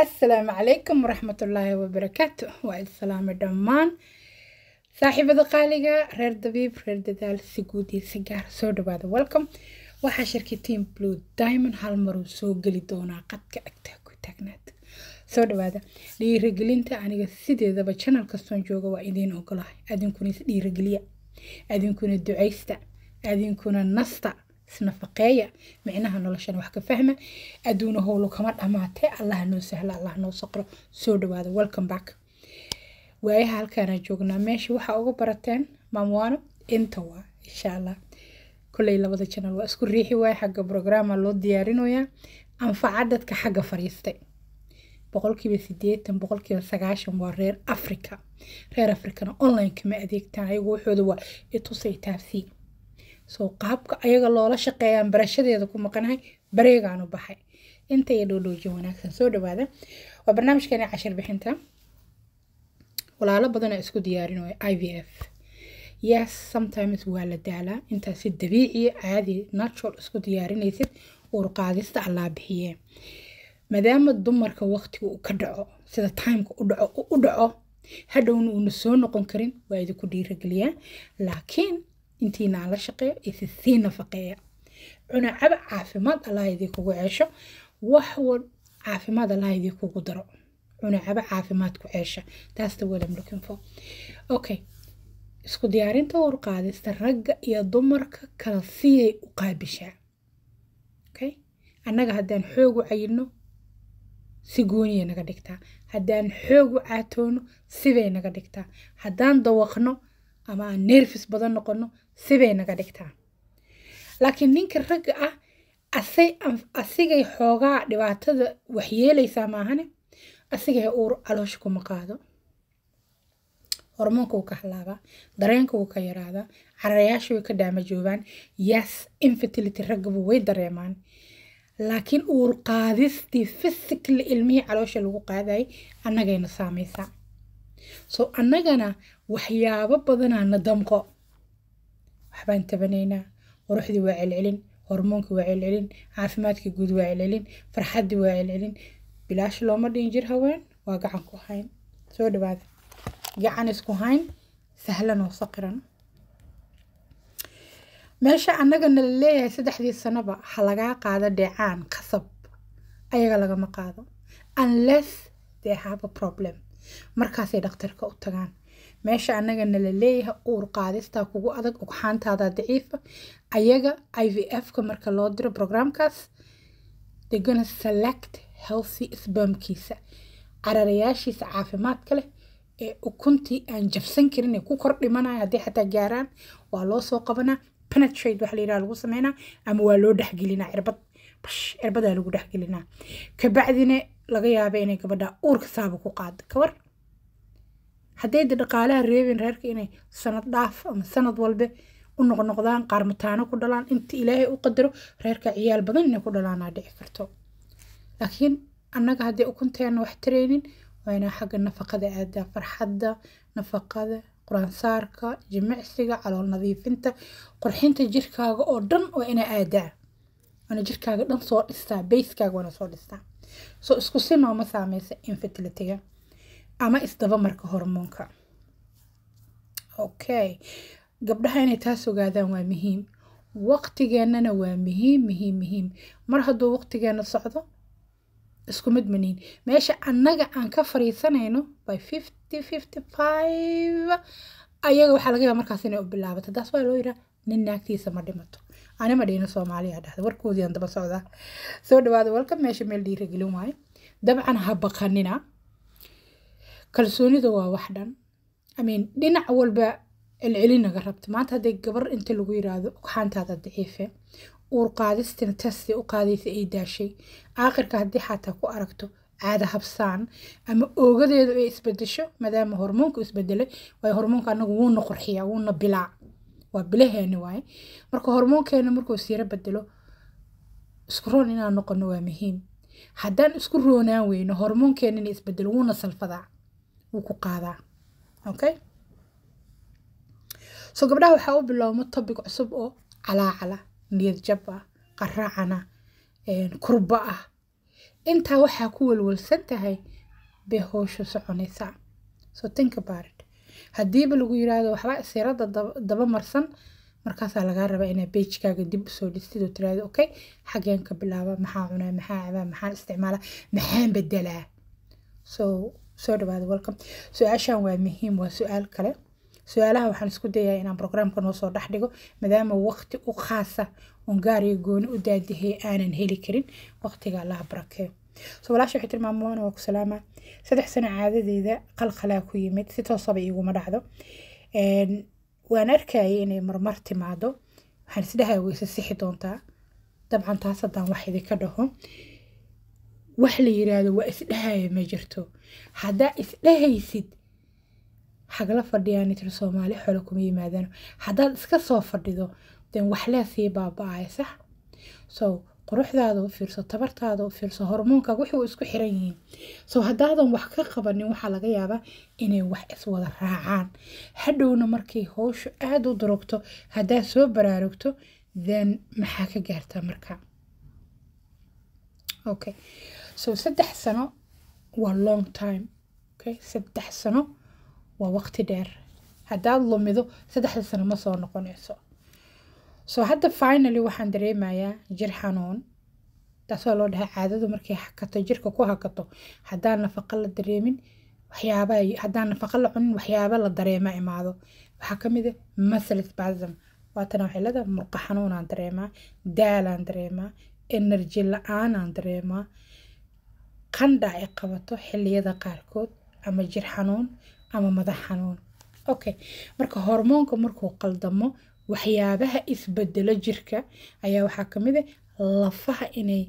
asalaamu calaykum waraxmatullaahi wabarakaatu waa islaama dhammaan saaxiibada qaaliga reer dabiib reer dadaal si guud iyo si gaar soo dhawaada welcom waxaa shirkay team blue diamond hal maruu soo geli doonaa qadka agtaa ku taagnaad soo dhawaada dhiiragelinta aniga sideedaba janal kastoon jooga waa idiin ogolahay adinkuna is dhiirigeliya adinkuna ducaysta adinkuna nasta isnafaqeeya micnaha noloshan wax ka fahma aduuna howlo kama dhamaatee allah noo sahla allah noo saqro soo dhawaada welcome back waayaha halkaana joognaa meesha waxa uga barateen maamwaano inta waa insha allah koley labada janaal waa isku riixi waaya xagga brograama loo diyaarinayaa anfaca dadka xagga fariistay boqolkiiba sideetan boqolkiiba sagaashan waa reer africa reer africana online kama adeegtaan ayagu waxooda waa itusay taafsii soo qaabka ayaga loola shaqeeyaan barashadeeda ku maqanahay bareegaanu baxay inta iyo dhoodhoojin wanaagsan soo dhawaada waa barnaamijkeena cashir bixinta walaalo badanaa isku diyaarinooya i v f yes sometimes waa la daalaa intaa si dabiiciya caadi natural isku diyaarinaysid uurqaadista allaa bixiyee maadaama dumarka waqtiga uu ka dhaco sida timeka u dhaco u dhaco hadhowna uuna soo noqon karin waa idinku dhiirageliyaan laakiin intiina la shaqeeyo isi nafaqeeya cuna caba caafimaad allah idinkugu ceesho waxwal caafimaad allah idinkugu daro cuna caba caafimaad ku ceesha taas the word okay isku diyaarinta warqaadista ragga iyo dumarka kala siyay u qaabishaa okay annaga haddaan xoog u cayilno si gooniyay naga dhigtaa haddaan xoog u caatoono sibay naga dhigtaa haddaan dawaqno ama aan neerfis badan noqono sibay naga dhigtaa laakiin ninka ragga ah asigay xoogaa dhibaatada waxyeelaysaa maahane asigay uur caloosha kuma qaado hormoonka wuu ka halaabaa dareenka wuu ka yaraadaa cararayaasha way ka dhaama joogaan yes infertility raggabu way dareemaan laakiin uur qaadistii fisikali ilmihii caloosha lagu qaadayay annagayna saamaysaa so annagana waxyaabo badanaa na waxbaan tabanaynaa quruxdii waa celcelin hormoonka waa celcelin caafimaadka guud waa celcelin farxadii waa celcelin bilaash looma dhihin jir haween waa gacan ku hayn soo dhawaada gacan isku hayn sahlan oo saqiran meesha annagana la leeyahay saddexdii sanaba ha lagaa qaado dheecaan qasab ayaga lagama qaado unless they have a problem markaasay dhakhtarka u tagaan meesha annagana la leeyahay uur qaadistaa kugu adag ugxaantaada daciifa ayaga i v f ka marka loo diro brograamkaas degana select healthy sbamkiisa cararayaashiisa caafimaadka leh ee ukuntii aan jabsan karin ee ku kor dhimanayo haddii xataa gaaraan waa loo soo qabanaa penetrate waxa la yidhaha lagu sameynaa ama waa loo dhexgelinaa cirbad bash cirbadaa lagu dhexgelinaa kabacdina laga yaaba inay gabadha uurka saaba ku qaado kabar haddayda dhaqaalaha reebeen reerka inay sanad dhaaf ama sanad walbe u noqnoqdaan qaarmataano ku dhalaan inta ilaahay u qadaro reerka ciyaal badan inay ku dhalaanaa dhici karto laakiin annaga hadday ukunteena wax taraynin waynaa xagga nafaqada aadaa farxadda nafaqada quraansaarka jimicsiga calool nadiifinta qurxinta jirkaaga oo dhan waa inaa aadaa waana jirkaaga dhan soo dhistaa bayskaaga waana soo dhistaa soo isku sinoo ma saameysa infertilitiga ama isdabamarka hormoonka okay gabdhaha inay taas ogaadaan waa muhiim waqtigeennana waa muhiim muhiim muhiim mar hadduu waqtigeenna socdo isku mid maniin meesha annaga aan ka fariisanayno by fifty fifty five ayaga waxaa laga yaaba markaas inay u bilaabato taas waa loo yidhaa nin naagtiisa ma dhimato ani ma dhihina soomaaliya dhahda warkoodiiaan daba socdaa soo dhawaada welcome meesha meel dhiira gelin dabcan ha baqanina kalsoonida waa wax dhan amin dhinac walba celcelinaga rabta maanta hadday gabar inta lagu yiraahdo ogxaantaada daciife uur qaadistina tasti u qaadaysa ay daashay aakhirka haddii xataa ku aragto caada habsaan ama oogadeedu ay isbedesho maadaama hormoonku isbedelay waayo hormoonka anagu wuuna qurxiyaa wuuna bilaa waa bilaheeni waaye marka hormoonkeena markuu siiro bedelo isku roon inaan noqono waa muhiim haddaan isku roonaan weyno hormoonkeena ina isbedelo wuuna salfadaa wuu ku qaadaa okay so gabdhaha waxaa u biloowma tobic cusub oo calaacala niyad jab ah qaracana kurba ah intaa waxaa ku walwalsan tahay bay howshu soconaysaa so think about it haddiiba lagu yiraahdo waxba sirada daba marsan markaasaa lagaa rabaa inaa beijkaaga dib usoo dhistid oo tiraahdo okay xageen ka bilaaba maxaa cunaa maxaa cabaa maxaan isticmaalaa maxaan bedelaa so soo dhawaada welcome su-aashan waa muhiim waa su-aal kale su-aalaha waxaan isku dayayaa inaan brograamka noosoo dhex dhigo maadaama waqti u khaasa oon gaariga gooni u daadihaya aanan heli karin waqtiga allaha barakeeyo so walaasha waxay tilmaamoona waa ku salaamaa saddex sano caadadeeda qalqalaa ku yimid si toosaba iiguma dhacdo waan arkayay inay marmar timaado waxaan isdhahaa weyse sixi doontaa dabcan taas haddaan wax idinka dhaho wax la yiraahdo waa isdhahaya ma jirto haddaa isdhahaysid hagala fadhiyaan tiri soomaali xole kuma yimaadaan haddaad iska soo fadhido den waxlee sii baaba sax so quruxdaada u fiirso tabartaada u fiirso hormoonka wixii uu isku xiran yihiin so haddaadan wax ka qabanin waxaa laga yaabaa inay wax iswada raacaan hadhowna markay howshu aada u durugto haddaad soo baraarugto then maxaa ka gaartaa marka okay so saddex sano waa long time okay saddex sano waa waqti dheer haddaad lumido saddexda sano ma soo noqonayso so hadda finally waxaan dareemayaa jir xanuun taasoo loo dhahaa caadadu markay hakato jirka ku hakato haddaan nafaqo la dareemin waxyaaba haddaan nafaqo la cunin waxyaaba la dareema imaado waxaa ka a ah muscle spasm waatana waxay leedahay xanuunaan dareemaa daalaan dareemaa energy la-aanaan dareemaa qandhac ay qabato xiliyada qaarkood ama jir xanuun ama madax xanuun okay marka hormoonka markuu qaldamo waxyaabaha isbedelo jirka ayaa waxaa kamid ah lafaha inay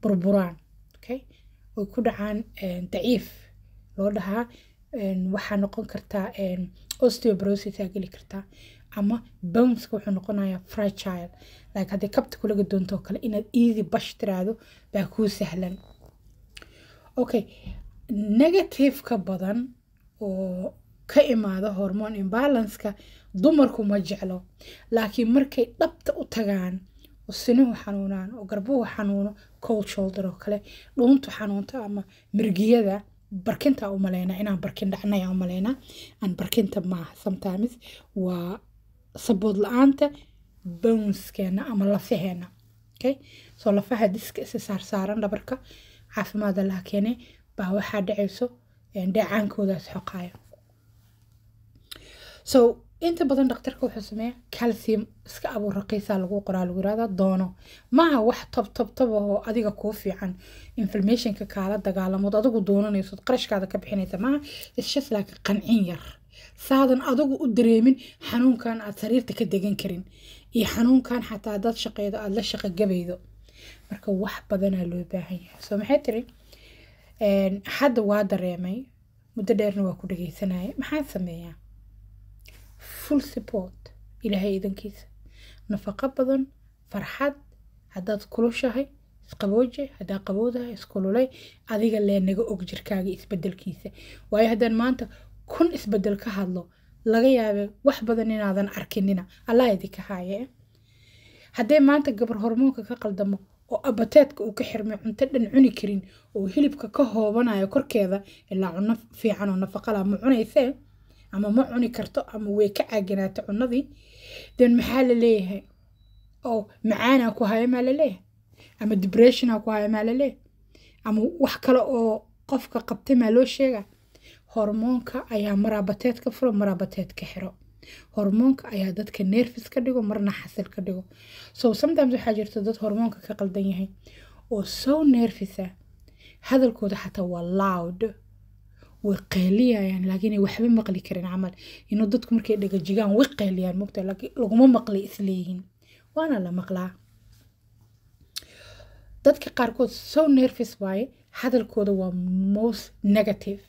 burburaan okay oy ku dhacaan daciif loo dhahaa waxaa noqon kartaa osteobrosis aa geli kartaa ama bounska wuxuu noqonayaa fragile like haddii kabta kulaga doonto kale inaad easy bash tiraahdo baa kuu sahlan okay negatifeka badan oo ka imaada hormon imbalanska dumarku ma jeclo laakiin markay dhabta u tagaan oo sinuhu xanuunaan oo garbuhu xanuuno cold shoulder oo kale dhuuntu xanuunta ama mirgiyada barkinta umaleynaa inaan barkin dhacnay umaleynaa aan barkinta maaha sometimes waa sabood la-aanta boneskeena ama lafaheena okay soo lafaha diska isa saarsaaran dhabarka caafimaad allaha keenay baa waxaa dhacayso dhacaankoodaas xoqaaya so inta badan dhakhtarka wuxuu sameeya calcium iska abuu raqiisaa lagu qoraa lagu yirahda doono maaha wax tob tob oo adiga kuu fiican inflammationka kaala dagaalamood adigu doonanaysood qarashkaada ka bixinaysa maaha isshas laakiin qancin yar saadan adigu u dareemin xanuunkan aad sariirta ka degan karin iyo xanuunkan xataa dad shaqeydo aada la shaqo gabaydo marka wax badanaa loo baahan yahay soo maxay tiri hadda waa dareemay muddo dheerna waa ku dhagaysanaya maxaan sameeyaa full support ilaahay idankiisa nafaqo badan farxad haddaad kulushahay isqabooje haddaa qabowdahay iskululay adiga lee naga og jirkaaga isbedelkiisa waayo haddaan maanta kun isbedel ka hadlo laga yaabe wax badan inaadan arkinina allah idinka haayee haddee maanta gabar hormoonka ka qaldamo oo abateedka uu ka xirmay cunto dhan cuni karin oo hilibka ka hoobanayo korkeeda ilaa cuno fiican oo nafaqala ma cunaysee ama ma cuni karto ama way ka caaganaata cunadii den maxaa la leeyahay oo oh, macaanaa ku haya maa laleeyahay ama debressiona ku haya maa laleeyahay ama wax kale oo qofka qabtay maa loo sheega hormoonka ayaa maraabateed ka furo maraabateed ka xiro hormoonka ayaa dadka nerfis ka dhigo marna xasil ka dhigo so sometimes waxaa jirto dad hormoonka ka qaldan yahay oo sow nerfisa ah. hadalkooda xataa waa loud way qeeliyayaan laakiin waxba maqli karin camal inuu dadku markay dhagajigaan way qeeliyaan mogta laakiin laguma maqli isleeyihiin waana la maqlaa dadka qaarkood sow nerfis waaye hadalkooda waa most negative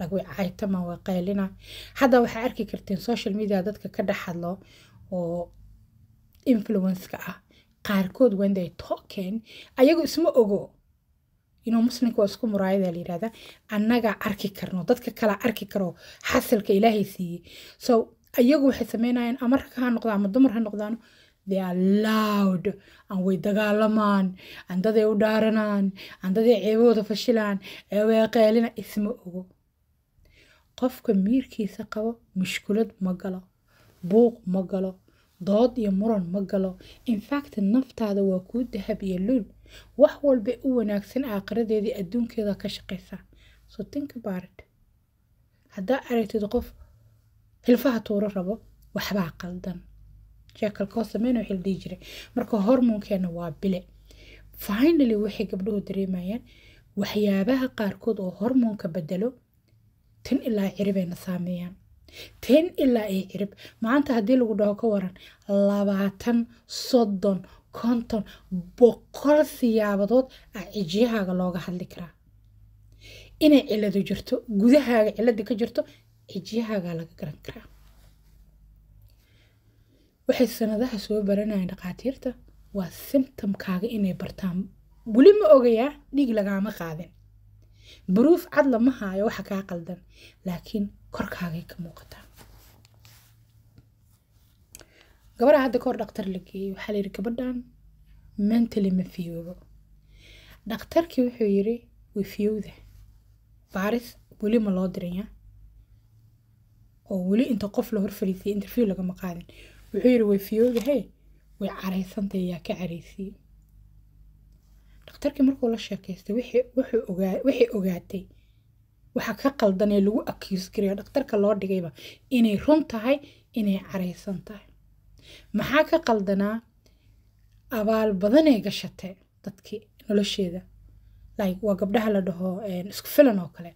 lagwicaytama waa qaylina hadda waxaa arki kartiin social media dadka ka dhex oo influenceka ah qaarkood wenday token ayagu isma ogo inuu muslimka waa isku muraayada layihahda annagaa arki karno dadka kalaa arki karo xasilka ilaahay siiyey so ayagu waxay sameynayaan ama ha noqdaan ama dumar ha noqdaan they are loud aan way dagaalamaan aan daday u dhaaranaan aan daday ceebahooda fashilaan ee weeqeelina isma ogo qofka miirkiisa qabo mushkulad ma galo buuq ma galo dood iyo muran ma galo infact naftaada waa kuu dahab iyo luul wax walba u wanaagsan caaqiradeedii adduunkeeda ka shaqaysaa so think about haddaa aragtid qof xilfaha tuuro rabo waxbaa qaldan sheekalkoo sameyn xil dhihi jiray marka hormoonkeena waa bile finally waxay gabdhuhu dareemayaan waxyaabaha qaarkood oo hormoonka bedelo tan ilaa ciribana saameeyaan ten ilaa ay cirib maanta haddii lagu dhaho ka waran labaatan soddon konton boqol siyaabadood a cijyahaaga looga hadli karaa inay ciladu jirto gudahaaga cilada ka jirto cijiyahaagaa laga garan karaa waxay sanadaha soo baranayaan dhakhaatiirta waa symptomkaaga inay bartaan weli ma ogayaa dhiig lagaama qaadin baruuf cad lama haayo waxa kaa qaldan laakiin korkaagay ka muuqataa gabadha hadda kahor dhaktar la geeyey waxaa layidhi gabadhan mentally ma fiyoobo dhaktarkii wuxuu yiri way fiyowda baaris weli ma loo diraya oo weli inta qof la hor fariisiyay interview lagama qaadin wuxuu yiri way fiyowda way caraysantay yaa ka caraysiye dhakhtarkii markuu la sheekeystay waxay ogaatay waxa ka qaldan ee lagu akiusgareeyo dhakhtarka loo dhigayba inay run tahay inay caraysan tahay maxaa ka qaldanaa abaal badanay gashatay dadkii nolosheeda like waa gabdhaha la dhaho isku filan oo kale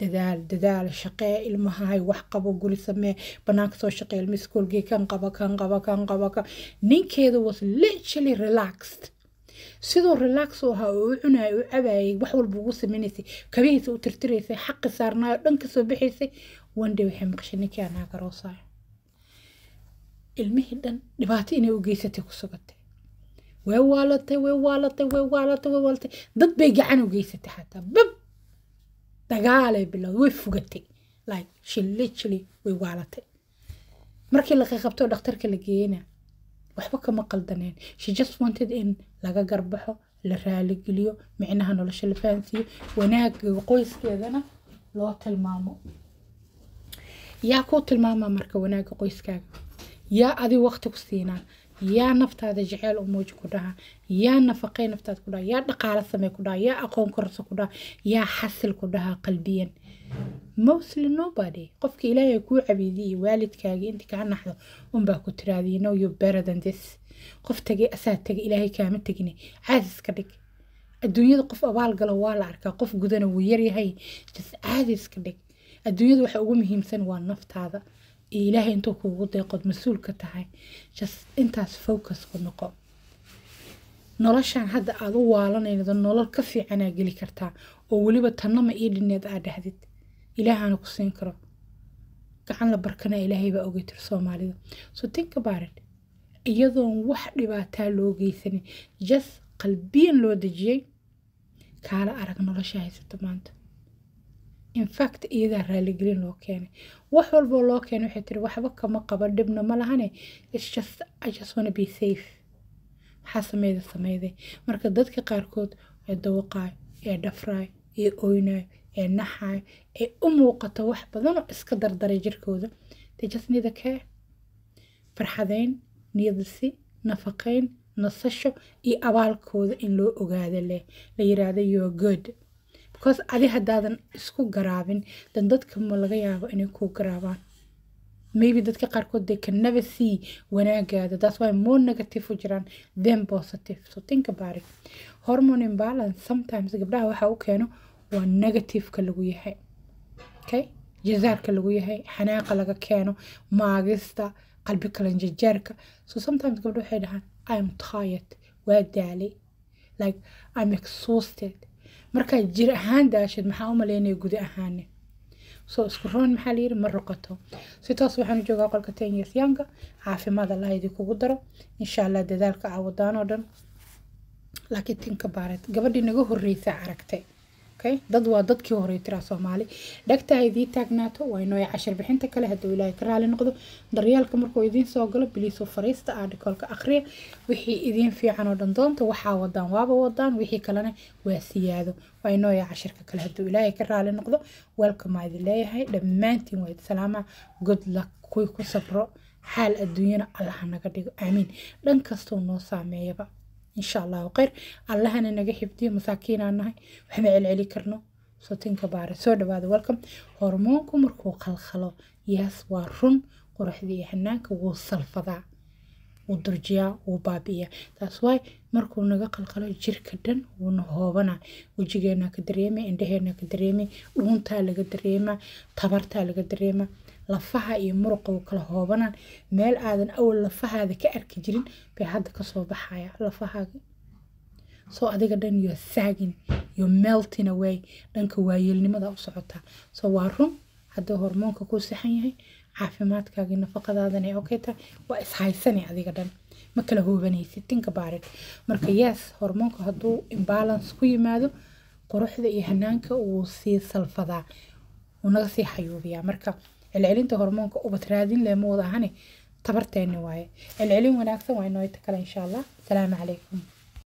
dadaal dadaal shaqee ilmahay wax qabo guri samee bannaanka soo shaqee ilma iskoolgee kan qaba kan qaba kan qaba ninkeeda was literally relaxed sidoo relax u ahaa oo u cunayay oo cabayay wax walba ugu sameynaysay kabihiisa u tirtiraysay xaqi saarnaayo dhan kasoo baxaysay wande waxay maqashay ninkii anaa garoosaayo ilmihii dhan dhibaato inay u geysatay ku sugatay way waalatay way waalatay way waalatay way waalatay dad bay gacan u geysatay xataa bab dagaalay bilowday way fugatay like jili jili way waalatay markii la qaqabtoo dhakhtarka la geeyena waxba kama qaldaneen she just wanted in laga garbaxo la raaligeliyo micnaha nolosha la fahamsiiyo wanaaga qoyskeedana loo tilmaamo yaa kuu tilmaamaa marka wanaaga qoyskaaga yaa adi waqti ku siinaa yaa naftaada jeceyl u ku dhaha yaa nafaqey naftaada ku dhaha yaa dhaqaalo samey ku dhaha yaa aqoon korsa ku dhaha yaa xasil ku dhaha qalbiyan mostly nobody qofka ilaahay kuu cabeediyay waalidkaaga inta kaa naxdo unbaa ku tiraadiya know you better than this qof tagay asaa tagay ilaahay kaama tegine caadiska dhig adduunyada qof abaal galo waa la arkaa qof gudana wuu yaryahay bas caadiska dhig adduunyada waxa ugu muhiimsan waa naftaada iyo ilaahay intuu kuugu deeqood mas-uul ka tahay bas intaas fowcasku noqo noloshaan hadda aada u waalanaydo nolol ka fiicanaa geli kartaa oo weliba tannama ii dhineed aad dhahdid ilaahaana ku siin karo gacan la barkana ilaahay baa ogey soomaalida so think about it iyadoon wax dhibaataa loo geysanin jas qalbiyan loo dejiyey kaala arag nolosha haysato maanta infact iyadaa raaligelin loo keenay wax walbo loo keenay waxay tiri waxba kama qaba dhibna ma lahane maxaa sameyda sameyday marka dadka qaarkood ee dawaqaayo ee dhafraayo ee oynayo ee naxaayo ee u muuqato wax badanoo iska dardaray jirkooda farxadayn niyadsi nafaqeyn nasasho iyo abaalkooda in loo ogaado leh la yiraahdo you're good because adi haddaadan isku garaabin dan dadka ma laga yaabo inay kuu garaabaan maybe dadka qaarkood they can never see wanaagaada that's why more negative u jiraan than positive so think about it hormone imbalance sometimes gabdhaha waxa u keeno waa negativeka lagu yahay okay jazaarka lagu yahay xanaaqa laga keeno maagista qalbi kalan jarjaarka so sometimes gabdho waxay dhahaan iam tired waa daalay like im exhausted markaa jir ahaan daashid maxaa u malaynaya guda ahaane so isku roon maxaa layiri ma roqoto si taas waxaan u joogaa qolka ten years younga caafimaad allah idinkugu daro insha allah dadaalka caawadaan oo dhan laakiin tinka baareed gabadhii naga horreysa aragtay okay dad waa dadkii hore tiraa soomaali dhagtaha idiin taagnaato waa inooya cashir bixinta kale hadduu ilaahay ka raali noqdo daryaalka markuu idiin soo galo biliisoo fariista articolka akhriya wixii idiin fiican oo dhan doonta waxaa wadaan waaba wadaan wixii kalena waa siyaado waa inooya cashirka kale hadduu ilaahay ka raali noqdo welcome idin leeyahay dhammaantiin waa idi salaama good luck kuwii ku sabro xaal adduunyana allah naga dhigo aamiin dhan kastoo noo saameeyaba insha allahu khayr allahana naga xifdiyo masaakiinaan nahay waxma celceli karno sotinka baare soo dhawaada welcome hormoonku markuu qalqalo yaas waa run quruxda iyo hanaanka wuu salfadaa wuu durjiyaa wuu baabi'iyaa taas waay markuu naga qalqalo jirka dhan wuuna hoobanaa wejigeennaa ka dareemay indhaheenaa ka dareemay dhuuntaa laga dareemaa tabartaa laga dareemaa lafaha iyo muruqa kala hoobanaan meel aadan awal lafahaada ka arki jirin bay hadda kasoo baxaya lafahaaga soo adiga dhan yo thaagin yo meltin away dhanka waayeelnimada u socotaa so waa run hadduu hormoonka kuu sixan yahay caafimaadkaagii nafaqadaadana ee okay tahay waa ishaysane adiga dhan ma kala hoobanaysid tinka baarid marka yes hormoonka hadduu imbalance ku yimaado quruxda iyo hanaanka wuu sii salfadaa wuu naga sii xayuubiyaa marka celcelinta hormoonka ubad raadin leemooda ahane tabarteeni waaye celcelin wanaagsan waa inoo kale insha allah asalaamu calaykum